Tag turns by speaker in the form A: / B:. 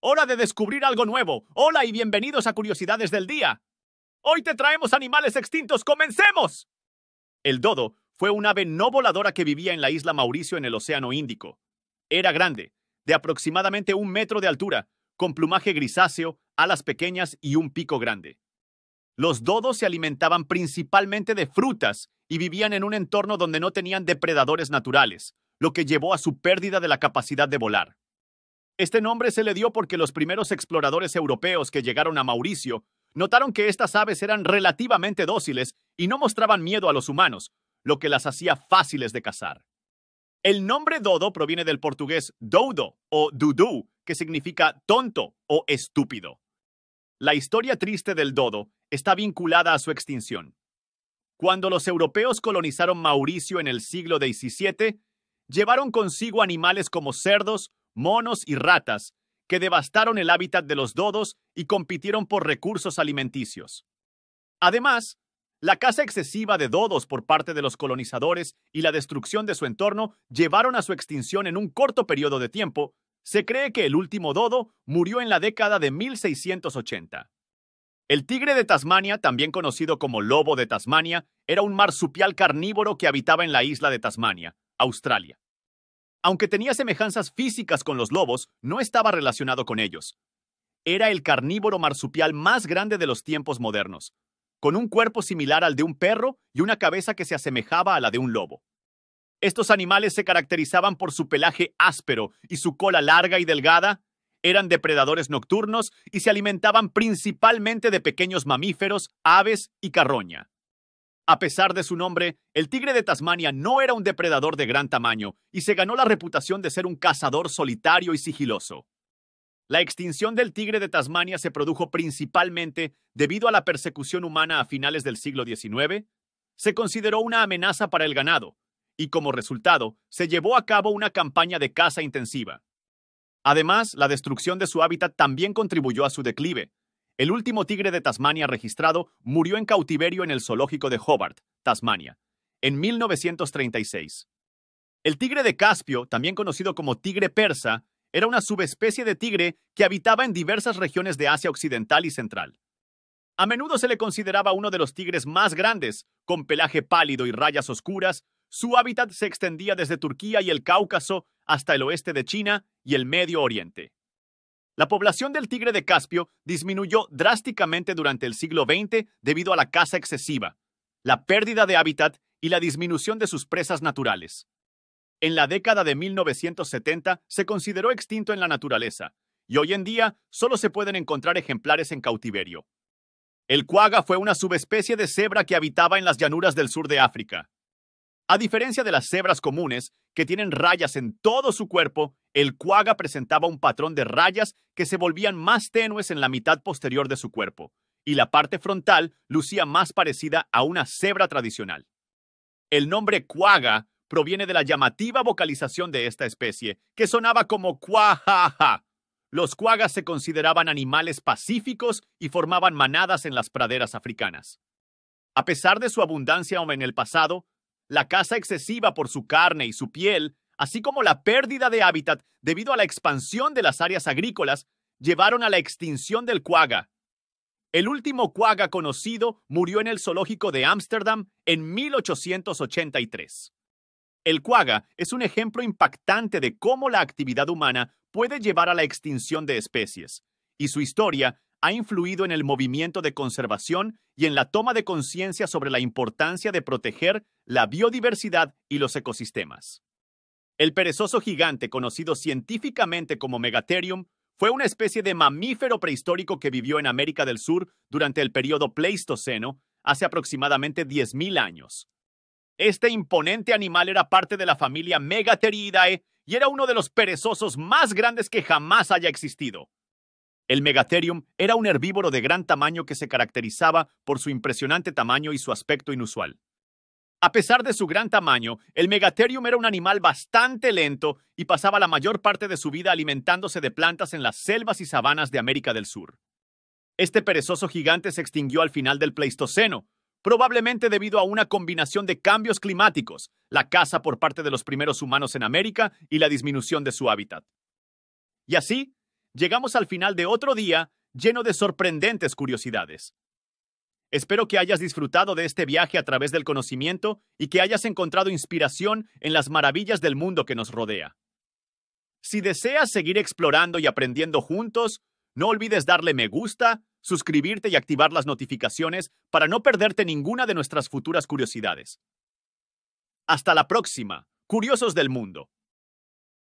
A: Hora de descubrir algo nuevo. Hola y bienvenidos a Curiosidades del Día. Hoy te traemos animales extintos. ¡Comencemos! El dodo fue un ave no voladora que vivía en la isla Mauricio en el Océano Índico. Era grande, de aproximadamente un metro de altura, con plumaje grisáceo, alas pequeñas y un pico grande. Los dodos se alimentaban principalmente de frutas y vivían en un entorno donde no tenían depredadores naturales, lo que llevó a su pérdida de la capacidad de volar. Este nombre se le dio porque los primeros exploradores europeos que llegaron a Mauricio notaron que estas aves eran relativamente dóciles y no mostraban miedo a los humanos, lo que las hacía fáciles de cazar. El nombre dodo proviene del portugués dodo o dudú, que significa tonto o estúpido. La historia triste del dodo está vinculada a su extinción. Cuando los europeos colonizaron Mauricio en el siglo XVII, llevaron consigo animales como cerdos, monos y ratas que devastaron el hábitat de los dodos y compitieron por recursos alimenticios. Además, la caza excesiva de dodos por parte de los colonizadores y la destrucción de su entorno llevaron a su extinción en un corto periodo de tiempo. Se cree que el último dodo murió en la década de 1680. El tigre de Tasmania, también conocido como lobo de Tasmania, era un marsupial carnívoro que habitaba en la isla de Tasmania, Australia. Aunque tenía semejanzas físicas con los lobos, no estaba relacionado con ellos. Era el carnívoro marsupial más grande de los tiempos modernos, con un cuerpo similar al de un perro y una cabeza que se asemejaba a la de un lobo. Estos animales se caracterizaban por su pelaje áspero y su cola larga y delgada, eran depredadores nocturnos y se alimentaban principalmente de pequeños mamíferos, aves y carroña. A pesar de su nombre, el tigre de Tasmania no era un depredador de gran tamaño y se ganó la reputación de ser un cazador solitario y sigiloso. La extinción del tigre de Tasmania se produjo principalmente debido a la persecución humana a finales del siglo XIX. Se consideró una amenaza para el ganado y como resultado se llevó a cabo una campaña de caza intensiva. Además, la destrucción de su hábitat también contribuyó a su declive, el último tigre de Tasmania registrado murió en cautiverio en el zoológico de Hobart, Tasmania, en 1936. El tigre de Caspio, también conocido como tigre persa, era una subespecie de tigre que habitaba en diversas regiones de Asia Occidental y Central. A menudo se le consideraba uno de los tigres más grandes, con pelaje pálido y rayas oscuras. Su hábitat se extendía desde Turquía y el Cáucaso hasta el oeste de China y el Medio Oriente. La población del tigre de Caspio disminuyó drásticamente durante el siglo XX debido a la caza excesiva, la pérdida de hábitat y la disminución de sus presas naturales. En la década de 1970 se consideró extinto en la naturaleza, y hoy en día solo se pueden encontrar ejemplares en cautiverio. El cuaga fue una subespecie de cebra que habitaba en las llanuras del sur de África. A diferencia de las cebras comunes, que tienen rayas en todo su cuerpo, el cuaga presentaba un patrón de rayas que se volvían más tenues en la mitad posterior de su cuerpo, y la parte frontal lucía más parecida a una cebra tradicional. El nombre cuaga proviene de la llamativa vocalización de esta especie, que sonaba como cuajaja. Los cuagas se consideraban animales pacíficos y formaban manadas en las praderas africanas. A pesar de su abundancia en el pasado, la caza excesiva por su carne y su piel así como la pérdida de hábitat debido a la expansión de las áreas agrícolas, llevaron a la extinción del cuaga. El último cuaga conocido murió en el zoológico de Ámsterdam en 1883. El cuaga es un ejemplo impactante de cómo la actividad humana puede llevar a la extinción de especies, y su historia ha influido en el movimiento de conservación y en la toma de conciencia sobre la importancia de proteger la biodiversidad y los ecosistemas. El perezoso gigante, conocido científicamente como Megatherium, fue una especie de mamífero prehistórico que vivió en América del Sur durante el período Pleistoceno, hace aproximadamente 10.000 años. Este imponente animal era parte de la familia Megatheriidae y era uno de los perezosos más grandes que jamás haya existido. El Megatherium era un herbívoro de gran tamaño que se caracterizaba por su impresionante tamaño y su aspecto inusual. A pesar de su gran tamaño, el Megatherium era un animal bastante lento y pasaba la mayor parte de su vida alimentándose de plantas en las selvas y sabanas de América del Sur. Este perezoso gigante se extinguió al final del Pleistoceno, probablemente debido a una combinación de cambios climáticos, la caza por parte de los primeros humanos en América y la disminución de su hábitat. Y así, llegamos al final de otro día lleno de sorprendentes curiosidades. Espero que hayas disfrutado de este viaje a través del conocimiento y que hayas encontrado inspiración en las maravillas del mundo que nos rodea. Si deseas seguir explorando y aprendiendo juntos, no olvides darle me gusta, suscribirte y activar las notificaciones para no perderte ninguna de nuestras futuras curiosidades. Hasta la próxima, curiosos del mundo.